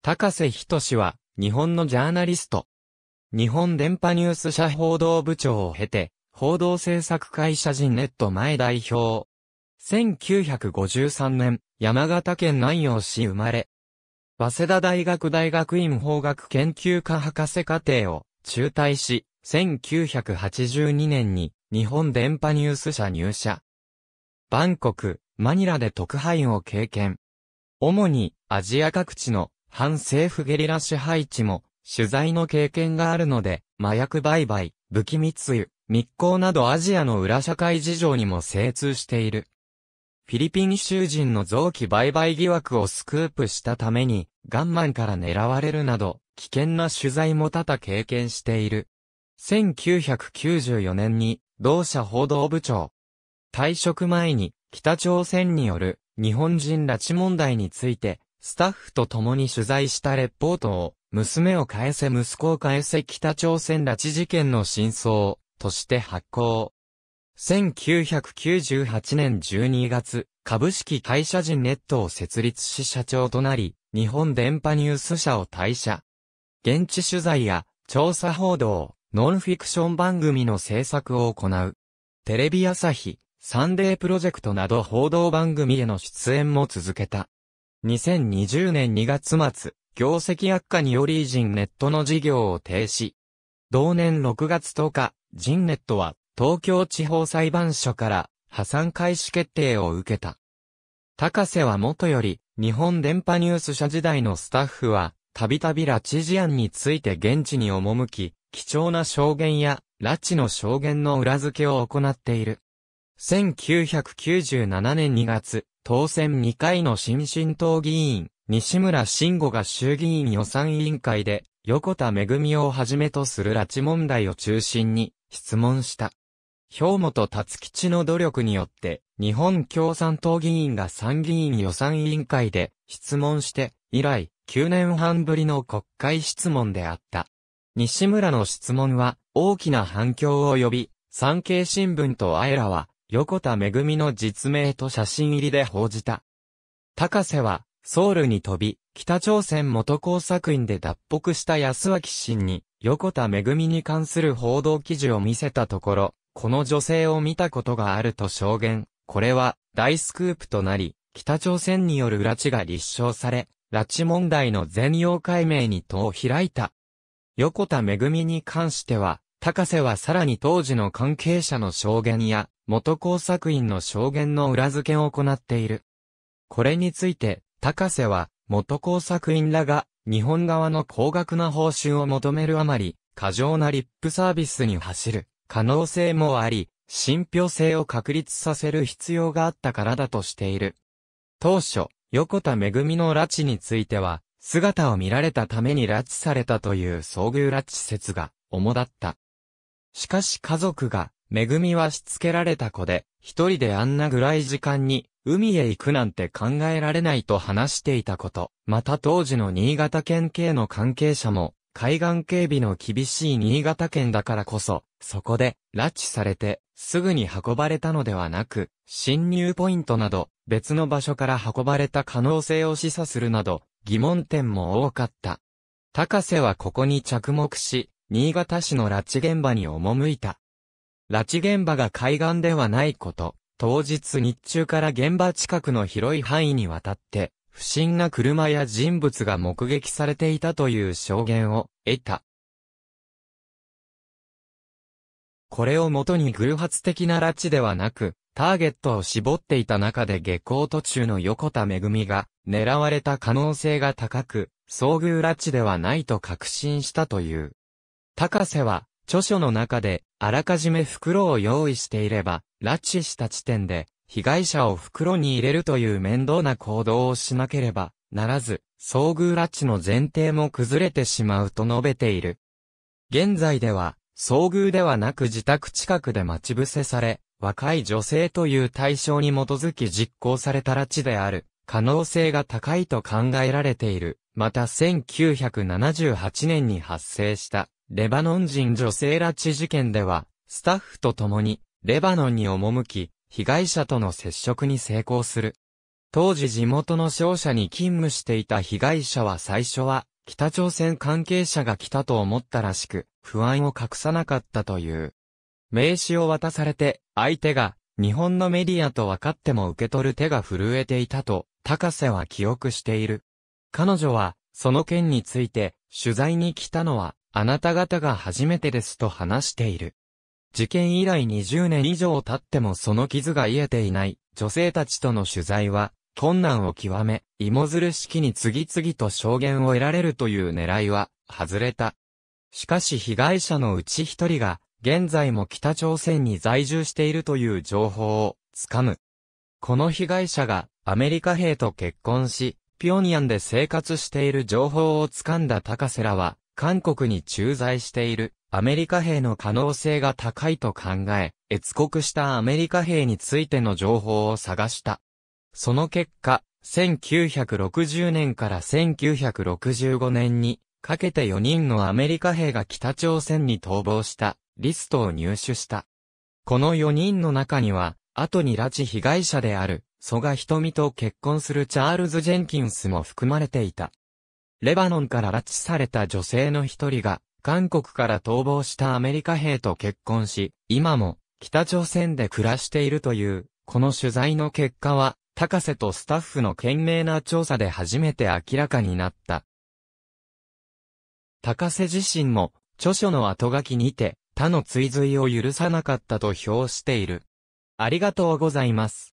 高瀬しは、日本のジャーナリスト。日本電波ニュース社報道部長を経て、報道制作会社人ネット前代表。1953年、山形県南陽市生まれ。早稲田大学大学院法学研究科博士課程を中退し、1982年に日本電波ニュース社入社。バンコク、マニラで特派員を経験。主にアジア各地の反政府ゲリラ支配地も取材の経験があるので、麻薬売買、武器密輸、密航などアジアの裏社会事情にも精通している。フィリピン囚人の臓器売買疑惑をスクープしたために、ガンマンから狙われるなど、危険な取材も多々経験している。1994年に、同社報道部長。退職前に、北朝鮮による日本人拉致問題について、スタッフと共に取材したレポートを、娘を返せ息子を返せ北朝鮮拉致事件の真相として発行。1998年12月、株式会社人ネットを設立し社長となり、日本電波ニュース社を退社。現地取材や調査報道、ノンフィクション番組の制作を行う。テレビ朝日、サンデープロジェクトなど報道番組への出演も続けた。2020年2月末、業績悪化によりジンネットの事業を停止。同年6月10日、ジンネットは東京地方裁判所から破産開始決定を受けた。高瀬は元より日本電波ニュース社時代のスタッフはたびたび拉致事案について現地に赴き、貴重な証言や拉致の証言の裏付けを行っている。1997年2月、当選2回の新進党議員、西村慎吾が衆議院予算委員会で、横田めぐみをはじめとする拉致問題を中心に質問した。兵本達吉の努力によって、日本共産党議員が参議院予算委員会で質問して、以来、9年半ぶりの国会質問であった。西村の質問は大きな反響を呼び、産経新聞とあえらは横田めぐみの実名と写真入りで報じた。高瀬は、ソウルに飛び、北朝鮮元工作員で脱北した安脇真に、横田めぐみに関する報道記事を見せたところ、この女性を見たことがあると証言。これは、大スクープとなり、北朝鮮による拉致が立証され、拉致問題の全容解明に戸を開いた。横田めぐみに関しては、高瀬はさらに当時の関係者の証言や、元工作員の証言の裏付けを行っている。これについて、高瀬は、元工作員らが、日本側の高額な報酬を求めるあまり、過剰なリップサービスに走る可能性もあり、信憑性を確立させる必要があったからだとしている。当初、横田めぐみの拉致については、姿を見られたために拉致されたという遭遇拉致説が主だった。しかし家族が、恵みはしつけられた子で、一人であんなぐらい時間に、海へ行くなんて考えられないと話していたこと。また当時の新潟県警の関係者も、海岸警備の厳しい新潟県だからこそ、そこで、拉致されて、すぐに運ばれたのではなく、侵入ポイントなど、別の場所から運ばれた可能性を示唆するなど、疑問点も多かった。高瀬はここに着目し、新潟市の拉致現場に赴いた。拉致現場が海岸ではないこと、当日日中から現場近くの広い範囲にわたって、不審な車や人物が目撃されていたという証言を得た。これをもとに偶発的な拉致ではなく、ターゲットを絞っていた中で下校途中の横田めぐみが狙われた可能性が高く、遭遇拉致ではないと確信したという。高瀬は、著書の中で、あらかじめ袋を用意していれば、拉致した地点で、被害者を袋に入れるという面倒な行動をしなければならず、遭遇拉致の前提も崩れてしまうと述べている。現在では、遭遇ではなく自宅近くで待ち伏せされ、若い女性という対象に基づき実行された拉致である、可能性が高いと考えられている。また1978年に発生した、レバノン人女性拉致事件では、スタッフと共に、レバノンに赴き、被害者との接触に成功する。当時地元の商社に勤務していた被害者は最初は、北朝鮮関係者が来たと思ったらしく、不安を隠さなかったという。名刺を渡されて、相手が、日本のメディアと分かっても受け取る手が震えていたと、高瀬は記憶している。彼女は、その件について、取材に来たのは、あなた方が初めてですと話している。事件以来20年以上経ってもその傷が癒えていない女性たちとの取材は困難を極め、芋づる式に次々と証言を得られるという狙いは外れた。しかし被害者のうち一人が現在も北朝鮮に在住しているという情報をつかむ。この被害者がアメリカ兵と結婚し、ピョンヤンで生活している情報をつかんだ高瀬らは、韓国に駐在しているアメリカ兵の可能性が高いと考え、越国したアメリカ兵についての情報を探した。その結果、1960年から1965年にかけて4人のアメリカ兵が北朝鮮に逃亡したリストを入手した。この4人の中には、後に拉致被害者である、蘇我瞳と結婚するチャールズ・ジェンキンスも含まれていた。レバノンから拉致された女性の一人が、韓国から逃亡したアメリカ兵と結婚し、今も北朝鮮で暮らしているという、この取材の結果は、高瀬とスタッフの懸命な調査で初めて明らかになった。高瀬自身も、著書の後書きにて、他の追随を許さなかったと評している。ありがとうございます。